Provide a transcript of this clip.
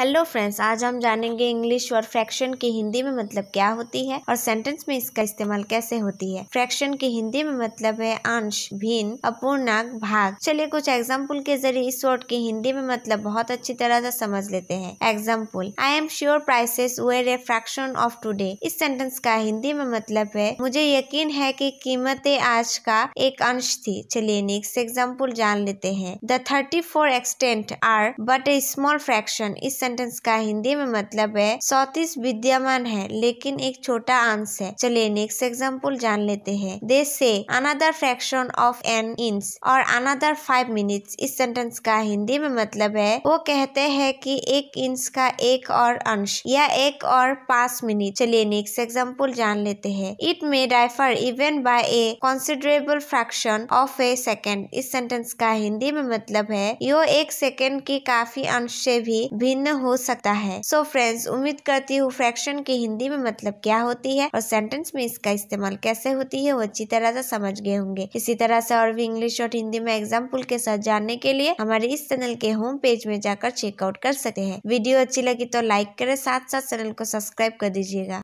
hello friends आज हम जानेंगे इंग्लिश और फ्रैक्शन की हिंदी में मतलब क्या होती है और सेंटेंस में इसका इस्तेमाल कैसे होती है फ्रैक्शन की हिंदी में मतलब है अंश भिन्न अपूर्णांक भाग चलिए कुछ एग्जाम्पल के जरिए इस वर्ड की हिंदी में मतलब बहुत अच्छी तरह से समझ लेते हैं example I am sure prices were a fraction of today इस सेंटेंस का हिंदी में मतलब है मुझे यकीन है की कि कीमतें आज का एक अंश थी चलिए नेक्स्ट एग्जाम्पल जान लेते हैं the thirty four extent are but a small fraction इस सेंटेंस का हिंदी में मतलब है सौतीस विद्यमान है लेकिन एक छोटा अंश है चलिए नेक्स्ट एग्जाम्पल जान लेते हैं they say another fraction of an inch और अनादर फाइव मिनट्स इस सेंटेंस का हिंदी में मतलब है वो कहते हैं कि एक इंच का एक और अंश या एक और पांच मिनट चलिए नेक्स्ट एग्जाम्पल जान लेते हैं it may differ even by a considerable fraction of a second इस सेंटेंस का हिंदी में मतलब है यो एक सेकेंड के काफी अंश से भी भिन्न हो सकता है सो so फ्रेंड्स उम्मीद करती हूँ फ्रैक्शन की हिंदी में मतलब क्या होती है और सेंटेंस में इसका इस्तेमाल कैसे होती है वो अच्छी तरह से समझ गए होंगे इसी तरह से और भी इंग्लिश और हिंदी में एग्जाम्पल के साथ जानने के लिए हमारे इस चैनल के होम पेज में जाकर चेकआउट कर सकते हैं वीडियो अच्छी लगी तो लाइक करे साथ साथ चैनल को सब्सक्राइब कर दीजिएगा